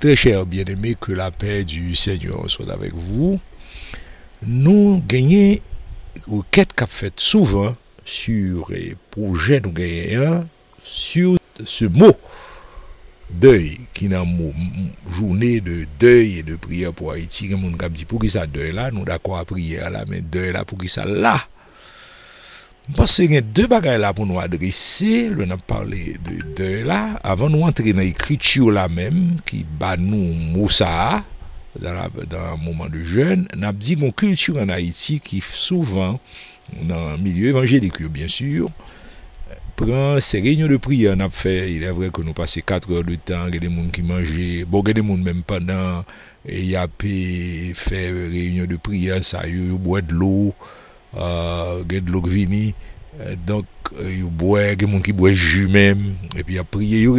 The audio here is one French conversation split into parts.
Très cher bien-aimé, que la paix du Seigneur soit avec vous. Nous gagnons ou quête qu'on fait souvent sur les projets nous gagnons sur ce mot deuil qui mot, journée de deuil et de prière pour Haïti, mon dit pour qui ça deuil là, nous d'accord à prier à mais deuil là pour qui ça là. Mpase gen de bagay la pou nou adrese, lwen ap parle de de la, avan nou antre nan ekritur la menm, ki ban nou mousa, dan mouman de jen, nap di kon kultur an Haiti, ki souvan, nan milieu evanjelik yo, bien sur, pren se renyon de priya, nap fe, ilè vre kon nou pase 4 or de tan, gen bon, de moun ki manje, bo gen de moun menm pandan, e yapi, fe renyon de priya, sayu, boed lo, ou, Euh, Gèd lòk vini, euh, donk euh, yu bwe, gen moun ki bwe ju mèm, epi apriye, yu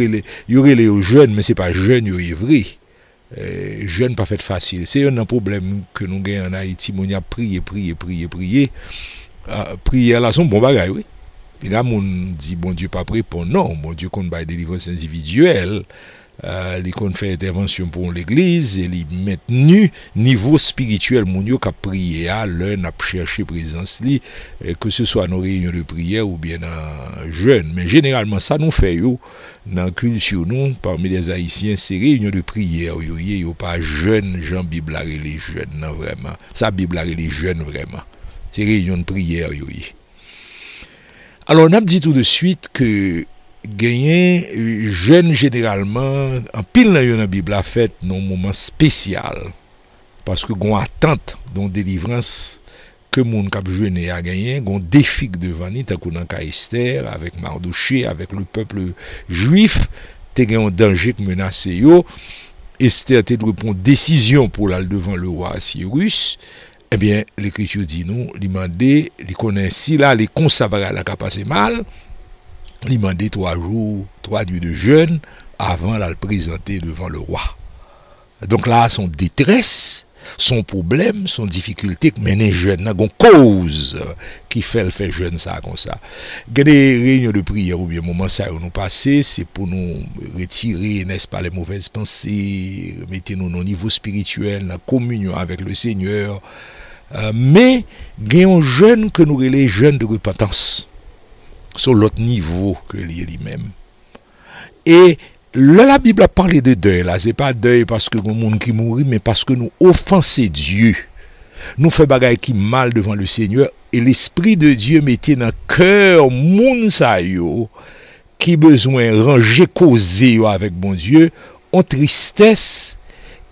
rele yo jewn, men se pa jewn yo yevri, jewn pa fèt fasyl. Se yon nan problem ke nou gen an Haiti, moun ya priye, priye, priye, priye, priye la son bon bagay, wè. Pi la moun di bon diyo pa priye, pon non, bon diyo kont baye de livres individuèl. Euh, li kon fè intervensyon pou l'Eglise e li mèt nù nivou spirituel moun yo ka priye a lèn ap chèche prezans li euh, ke se so anon reynyon de priye ou biè nan jèn. Men genèralman sa nou fè yo nan külsyon nou parmi les haïsyen se reynyon de priye yo yo. Yo pa jèn jan bibla rely jèn nan vreman. Sa bibla rely jèn vreman. Se reynyon de priye yo yo. Alors nan mdi tout de suite ke genyen jen generalman apil nan yon an bib la fet nan mouman spesyal paske goun atant don delivrans ke moun kap jenye a genyen goun defik devani takounan ka Ester, avèk Mardouche, avèk lup peuple juif te genyon denje k menase yo Ester te drepon desisyon pou lal devan lorwa asye rus ebyen eh l'ekrit yo di nou, li mande, li konensi la, li konsavara la kapase mal Il dit trois jours, trois nuits de jeûne avant de le présenter devant le roi. Donc là, son détresse, son problème, son difficulté que jeune, une cause qui fait le fait jeune ça comme ça. Il des de prière ou bien moment ça nous passer, c'est pour nous retirer, n'est-ce pas, les mauvaises pensées, mettre nous au niveau spirituel, la communion avec le Seigneur. Euh, mais, il y un jeune que nous relais jeunes de repentance sur l'autre niveau que lui-même. Et là, la Bible a parlé de deuil, là, c'est pas deuil parce que le monde qui mourit, mais parce que nous offensons Dieu. Nous faisons choses qui mal devant le Seigneur et l'Esprit de Dieu mettait dans le cœur monde qui besoin ranger causer avec mon Dieu en tristesse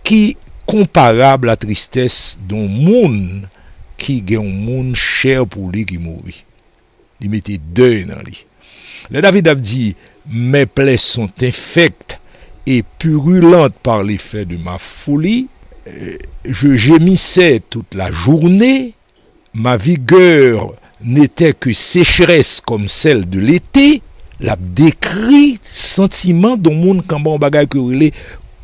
qui comparable à la tristesse d'un monde qui est un monde cher pour lui qui mourit. Li mettey dèy nan li. Le David ap di, mè plè son tefèkt e purulant par li fè de ma foli, euh, je jèmissè tout la jounè, ma vigèr nètè kè sècherès kom sèl de l'été, l'ap dekri sentiman don moun kamban bagay kè ou ilè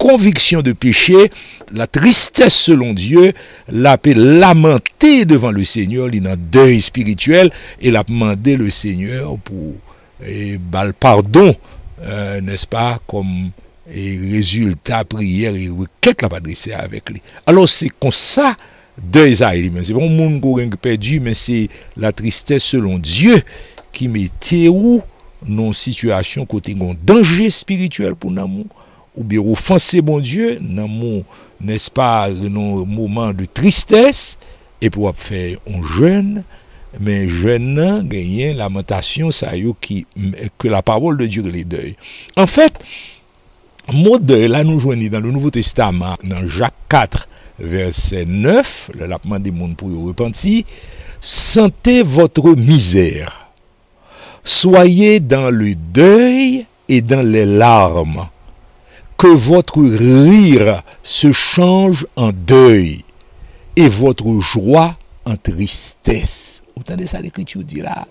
conviction de péché, la tristesse selon Dieu, la paix lamentée devant le Seigneur, il l'inan deuil spirituel, et la demander le Seigneur pour ben, le pardon, euh, n'est-ce pas, comme résultat, prière et requête la adressée avec lui. Alors c'est comme ça, deuil ça, c'est bon, monde qui perdu, mais c'est la tristesse selon Dieu qui mettait où nos situations côté danger spirituel pour l'amour Ou biro fonse bon Diyo nan moun, nespa, nan mouman di tristes, ep wap fey, an jen, men jen nan genyen lamentasyon sa yo ki, ke la pavol de Diyo de li Diyo. En fèt, moun Diyo la nou jweni nan loun Nouveau Testament, nan Jacques 4, verset 9, le lapman di moun pou yon repenti, Sante votre mizer, soye dan le Diyo e dan le larm, que votre rire se change en deuil et votre joie en tristesse. Entendez ça l'écriture dit là.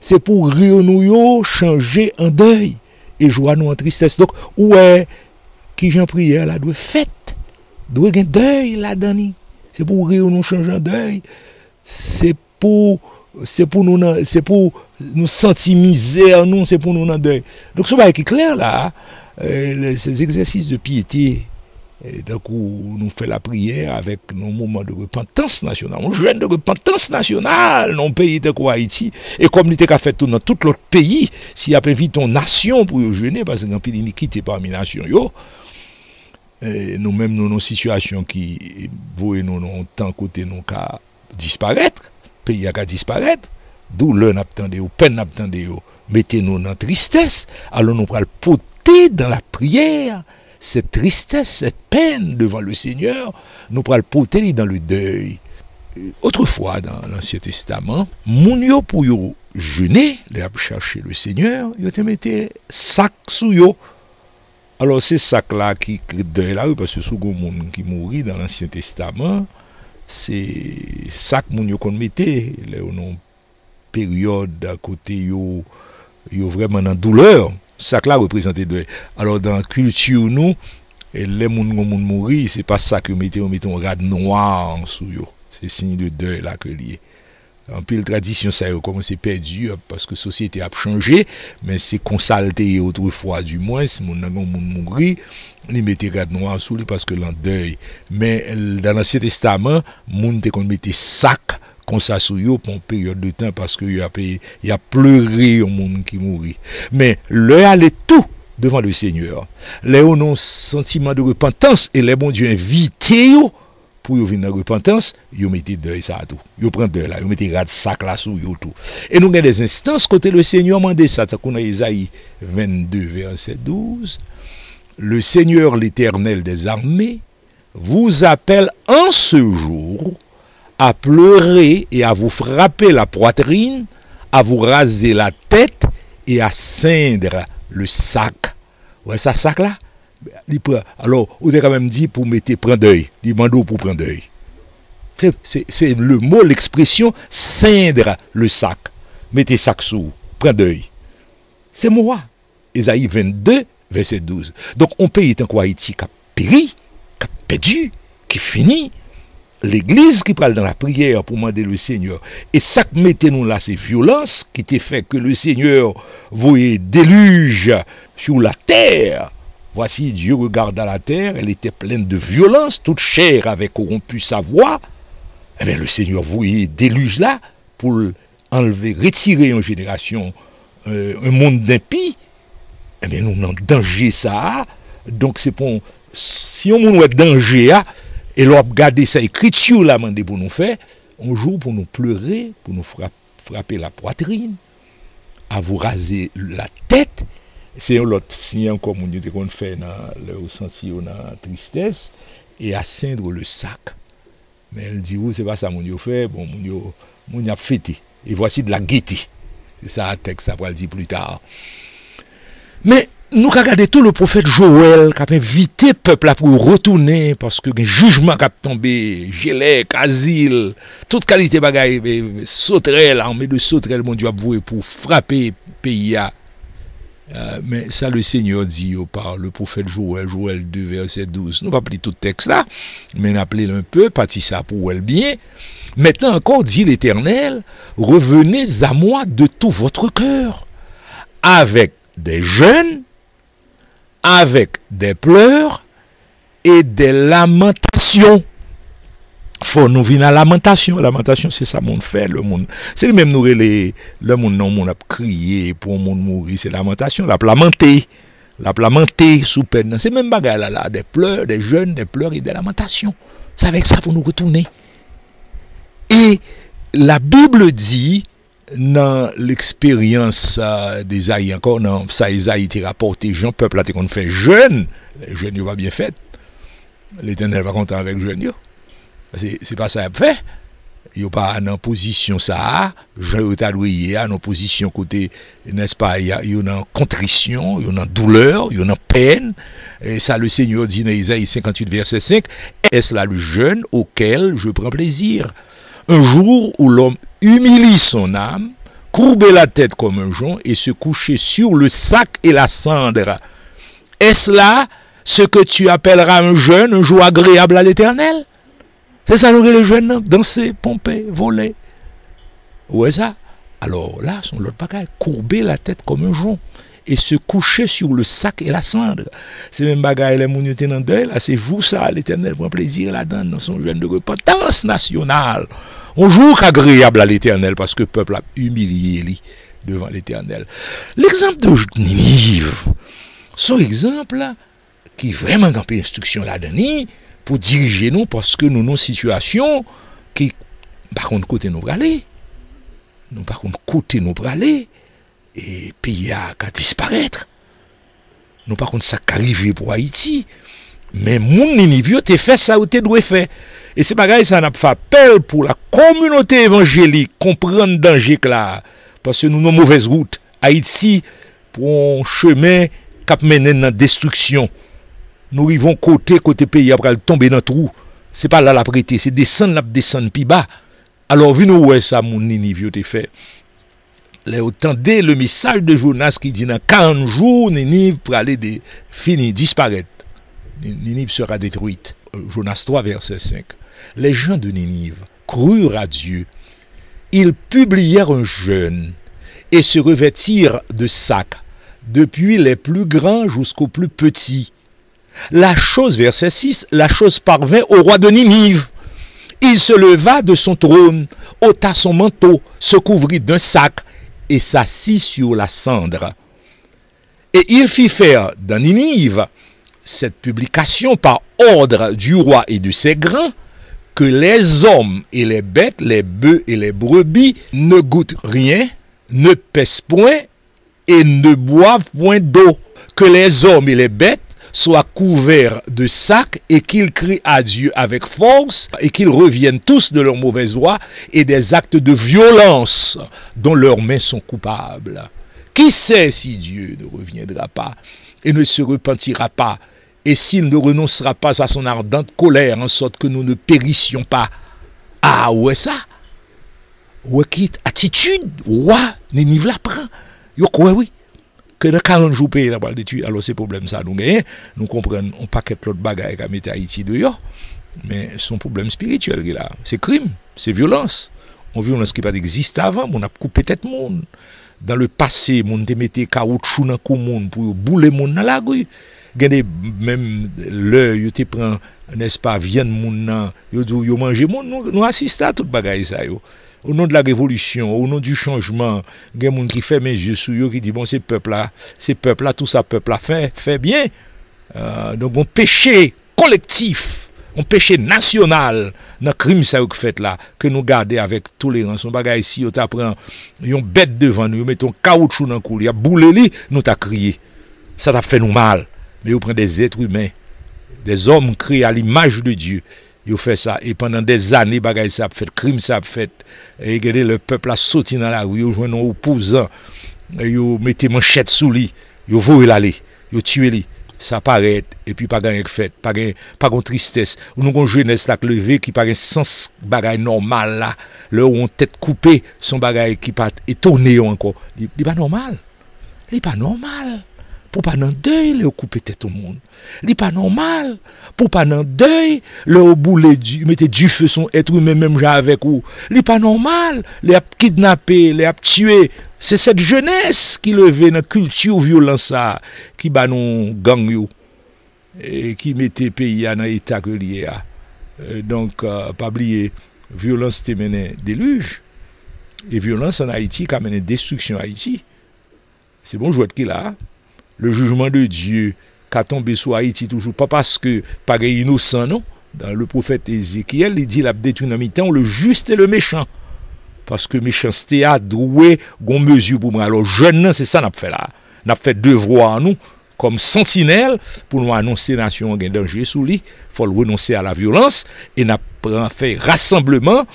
C'est pour rire nous changer en deuil et joie nous en tristesse. Donc, ouais, qui j'en prière là doit fête, doit deuil là Dani. C'est pour rire nous changer en deuil. C'est pour c'est pour nous c'est pour nous sentir misère, c'est pour nous en deuil. Donc ce qui qui clair là, Euh, sez esersis de piyete euh, dan kou nou fe la priyer avek nou mouman de repantans nasyonal, nou jwen de repantans nasyonal nou peyi te kwa iti e kom nite ka fetou nan tout lout peyi si apen vi ton nasyon pou yo jwene euh, pasen anpil inikite pa mi nasyon yo nou men nou nou situasyon ki boue nou nou tan kote nou ka disparetre, peyi a ka disparetre dou loun ap tende yo, pen ap tende yo mette nou nan tristesse alon nou pral pot dans la prière cette tristesse, cette peine devant le Seigneur, nous pourra le porter dans le deuil. Autrefois, dans l'Ancien Testament, mon jeûner, pour yo jeûner, chercher le Seigneur, yo te mette sac sous yo. Alors, c'est sac là qui de là parce que sous qui mourit dans l'Ancien Testament, c'est sac sacs qu'on mettait, là, une période à côté yo, yo vraiment en douleur. Sac là représente deuil. alors dans culture nous et les moun moun mourir c'est pas ça que mettez on met un rad noir sous yo c'est signe de deuil là que lié en pile tradition ça a commencé perdu hein, parce que société a changé mais c'est consalté autrefois du moins si moun moun mourir il un rad noir sous lui parce que l'en deuil mais dans l'ancien testament moun te kon mettait sac kon sa sou yo pon peryode de tan paske y a pleuré au monde qui mouri. Mais le allait tout devant le seigneur. Le yo non sentiment de repentans e le bon diyo invite yo pou yo vin nan repentans, yo mette dey sa a tou. Yo pren là, la, yo mette rad sak la sou yo tou. E nou gen des instances côté le seigneur mande ça. ta qu'on a Ezaï 22 verset 12, le seigneur l'Éternel des armées vous appelle en ce jour à pleurer et à vous frapper la poitrine, à vous raser la tête et à cindre le sac. Ouais, ça sac là Alors, vous avez quand même dit pour mettre prendre d'œil, du pour prendre d'œil. C'est le mot, l'expression Cindre le sac. Mettez sac sous, prends d'œil. C'est moi. Esaïe 22, verset 12. Donc, on paye quoi Haïti qui a péri, qui a perdu, qui finit, l'Église qui parle dans la prière pour demander le Seigneur. Et ça que mettez-nous là, c'est violence qui t'est fait que le Seigneur voyait déluge sur la terre. Voici Dieu regarda la terre, elle était pleine de violence, toute chair avait corrompu sa voix. Eh bien, le Seigneur voyait déluge là pour enlever, retirer en génération euh, un monde d'impies. Eh bien, nous en danger ça. Donc, c'est pour. Si on est danger, ah, et l'on gardé sa écriture là, pour nous faire, un jour pour nous pleurer, pour nous frapper la poitrine, à vous raser la tête. C'est autre signe encore, on Dieu, qu'on fait dans le de la tristesse, et à cindre le sac. Mais elle dit, oui, c'est pas ça, mon Dieu, fait, bon, mon Dieu, mon a fêté. Et voici de la gaieté. C'est ça, un texte, après, le dire plus tard. Mais, Nou ka gade tout le profet Joël kap evite pep la pou retounen paske gen jujman kap tombe, jilek, azil, tout kalite bagay, e, e, sautrel, anme de sautrel, moun di ap voue pou frape peya. Euh, men sa le seigneur di yo par le profet Joël, Joël 2, verset 12. Nou pa pli tout tekst la, men ap pli l'un peu, pati sa pou ouel bien. Metten ankon, di l'Eternel, revenez a moi de tout votre kœr avèk de jèn avec des pleurs et des lamentations. Faut nous venir à lamentation. Lamentation, c'est ça, mon fait, le monde. C'est le même nous, le, monde, non, mon a crié pour monde mourir, c'est lamentation, la plamenter, La plamenter sous peine. C'est même bagarre là, là, des pleurs, des jeunes, des pleurs et des lamentations. C'est avec ça pour nous retourner. Et la Bible dit, nan l'eksperyans de Zayi ankon, nan sa Zayi te rapote, jan pep la te kon fè jen, jen yo va bie fèt. Le tenè va kontan avèk jen yo. Se pa sa ap fè, yo pa nan pozisyon sa, jen yo talweye, nan pozisyon kote, nes pa, yo nan kontrisyon, yo nan douleur, yo nan pen, sa le seño di nan Zayi 58 verset 5, es la lujen, okel je pren plezir. Un jour où l'homme humilie son âme, courbe la tête comme un jonc et se coucher sur le sac et la cendre. Est-ce là ce que tu appelleras un jeûne, un jour agréable à l'éternel C'est ça, nous, les jeunes, danser, pomper, voler. Où est ça Alors là, son l'autre bagaille, courber la tête comme un jonc et se coucher sur le sac et la cendre. C'est même bagaille, les dans deuil, là, c'est vous ça, l'éternel prend plaisir là-dedans, dans son jeune de repentance nationale. On jour agréable à l'éternel, parce que le peuple a humilié lui devant l'éternel. L'exemple de Ninive, son exemple qui vraiment campé instruction là-dedans, pour diriger nous, parce que nous, nos situations qui, par contre, côté nous aller, nous, par contre, côté nous aller, E pi ya ka disparètre. Nou pa kont sa ka rive pou Haïti. Men moun nini vyote fè sa ou te dwe fè. E se bagay sa an ap fapel pou la komunote evangélik. Komprende danjèk la. Pase nou nou mouvez gout. Haïti pou an chemè kap menen nan destruksyon. Nou yivon kote, kote pi ya pral tombe nan trou. Se pa la la prite. Se desan ap desan pi ba. Alors vi nou wè sa moun nini vyote fè. Le dès le message de Jonas qui dit... Dans 40 jours, Ninive va de fini, disparaître. Ninive sera détruite. Euh, Jonas 3 verset 5. Les gens de Ninive crurent à Dieu. Ils publièrent un jeûne et se revêtirent de sacs, depuis les plus grands jusqu'aux plus petits. La chose, verset 6, la chose parvint au roi de Ninive. Il se leva de son trône, ôta son manteau, se couvrit d'un sac et s'assit sur la cendre. Et il fit faire dans Ninive cette publication par ordre du roi et de ses grands, que les hommes et les bêtes, les bœufs et les brebis ne goûtent rien, ne pèsent point et ne boivent point d'eau. Que les hommes et les bêtes soit couverts de sacs et qu'ils crient à Dieu avec force et qu'ils reviennent tous de leurs mauvaises voies et des actes de violence dont leurs mains sont coupables. Qui sait si Dieu ne reviendra pas et ne se repentira pas et s'il ne renoncera pas à son ardente colère en sorte que nous ne périssions pas Ah ouais ça est attitude, roi, Nénive la prend. Yo, quoi, oui. Ke de 40 jou pe, alo se problem sa, nou genye, nou kompren, nou paket lot bagay ka mette a iti de yo, men son problem spirituel ge la, se krim, se violans, on viw nan skipat exist avan, moun ap koupetet moun, dan le pase moun te mette kaoutchou nan kou moun pou yo boule moun nan la goy, genye, men lè, yo te pran, nes pa, vyen moun nan, yo djou yo manje moun, nou asista tout bagay sa yo. au nom de la révolution, au nom du changement, il y a des gens qui ferment les yeux sur eux, qui dit « bon, ces peuple là, ces peuple là, tout ça, peuple là, fait, bien. Euh, donc, un péché collectif un péché national dans le crime ça que fait là que nous garder avec tolérance on bagaille ici on t'apprend une bête devant nous un caoutchouc dans cou il a nous t'a crié ça t'a fait nous mal mais vous prenez des êtres humains des hommes créés à l'image de Dieu Yo fè sa, e pandan de zan, e bagay sa ap fèt, krim sa ap fèt, e gède le pepl la soti nan la rou, yo jwen nou pouzan, e yo mette manchet sou li, yo vò ila li, yo tue li, sa ap arèt, e pi bagay an fèt, bagay, bagon tristès. Ou nou konjwen nè stak leve ki bagay sans bagay normal la, le ou an tèt koupè, son bagay ki pat etone yo anko, li pa normal, li pa normal. Pou pa nan dèy le ou koupe tèt ou moun. Li pa nan mal. Pou pa nan dèy le ou bou le mette du fè son etrou men menm javèk ou. Li pa nan mal. Li ap kidnapè, li ap tiuè. Se set jènes ki leve nan kulti ou violansa ki banon gangyo. E ki mette peyi anan etak e liye a. Donk pabliye, violans te mènen deluge. E violans an Haiti ka mènen destriksyon Haiti. Se bon jwèt ki la a. Le jujman de Diyo katon beso a iti toujou, pa paske pa ge yi nou san nou, dan le profet Ezekiel li di la detunamiten ou le juste et le mechant. Paske mechant stea, drouwe, gon mezyou pou mwen. Alors, jen nan, se sa nap fe la. Nap fe devro an nou, kom sentinel, pou nou anonsenasyon gen denje sou li, fol renonsen a la violans, e nap fe rassembleman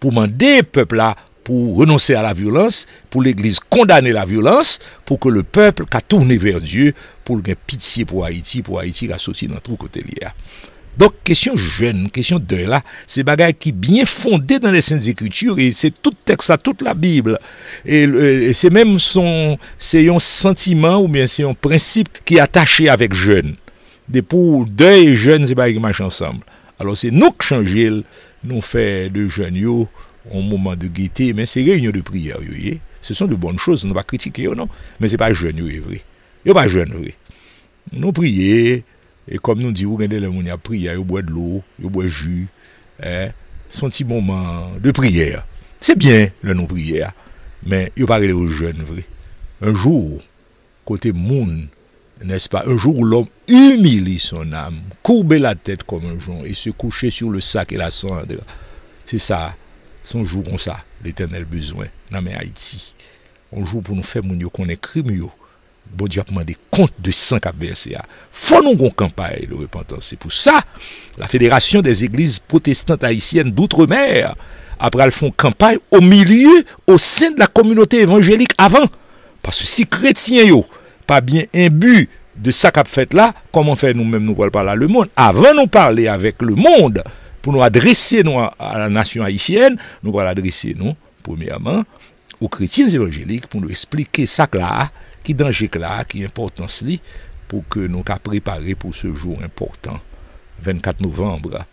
pou mwen de pepl la, pour renoncer à la violence, pour l'Église condamner la violence, pour que le peuple a tourné vers Dieu, pour ait pitié pour Haïti, pour Haïti sauté dans tout côté lié. Donc, question jeune, question deuil là, c'est bagaille qui est bien fondé dans les Saintes Écritures et c'est tout texte à toute la Bible. Et, c'est même son, c'est un sentiment ou bien c'est un principe qui est attaché avec jeune. Des pour deuil et jeune, c'est pas qui marche ensemble. Alors, c'est nous qui changeons, nous faisons de jeunes, un moment de gaieté, mais c'est réunion de prière. voyez Ce sont de bonnes choses, on ne va pas critiquer, non mais ce n'est pas jeune, oui, vrai. Il pas jeune, oui. Nous prier et comme nous disons, regardez les gens prier, ils boit de l'eau, boit du jus. Hein? Son petit moment de prière. C'est bien, le nom prière, mais il pas aux jeunes, vrai. Un jour, côté monde, n'est-ce pas, un jour où l'homme humilie son âme, courber la tête comme un jonc et se coucher sur le sac et la cendre, c'est ça Sanjou kon sa, l'eternel bezwen nan men Haïti. Anjou pou nou fè moun yo konen krim yo, bodi ap man de kont de sa kap bese ya. Fon nou kon kampay, l'orepentan, se pou sa, la federation des eglises protestante haïtienne d'outre mer, apre al fon kampay, o milieu, o sen de la komunote evangélik, avan, pas se si kretien yo, pa bien imbu de sa kap fèt la, komon fè nou mèm nou wèl parlè le moun, avan nou parlè avèk le moun, pour nous adresser nous, à la nation haïtienne, nous allons adresser nous, premièrement, aux chrétiens évangéliques pour nous expliquer ça là, qui danger là, qui importance là, pour que nous puissions préparer pour ce jour important, 24 novembre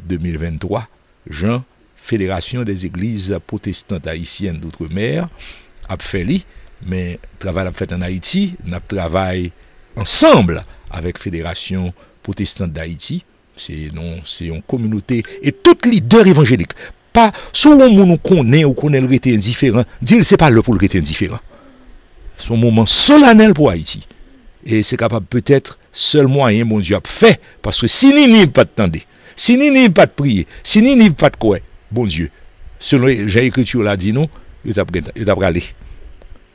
2023, Jean, Fédération des Églises protestantes haïtiennes d'outre-mer, a fait mais travail a fait en Haïti, nous travaillons ensemble avec Fédération protestante d'Haïti, c'est une communauté et tout leader évangélique. Pas, son où nous connaît ou connaît le rété indifférent, dit c'est pas le pour le rété indifférent. Son moment solennel pour Haïti. Et c'est capable peut-être, seul un bon Dieu, fait, parce que si ni ni pas de tendre, si ni ni pas de prier, si ni ni pas de quoi, bon Dieu, selon j'ai écriture là, dit nous, il t'a aller.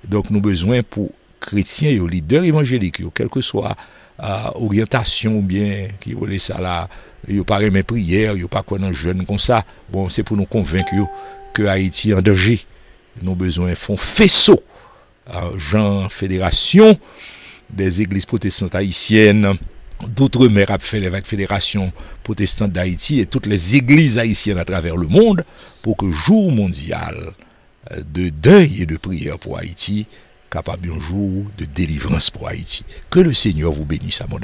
Donc nous avons besoin pour chrétiens et les leaders évangéliques, quel que soit orientation ou bien, qui voulait ça là, ils pas mes prière, ils pas quoi dans jeune comme ça. Bon, c'est pour nous convaincre que Haïti en danger. Nous besoin font faisceau. Jean Fédération des églises protestantes haïtiennes d'autres mères a fait la Fédération protestante d'Haïti et toutes les églises haïtiennes à travers le monde pour que jour mondial euh, de deuil et de prière pour Haïti bien un jour de délivrance pour Haïti. Que le Seigneur vous bénisse, mon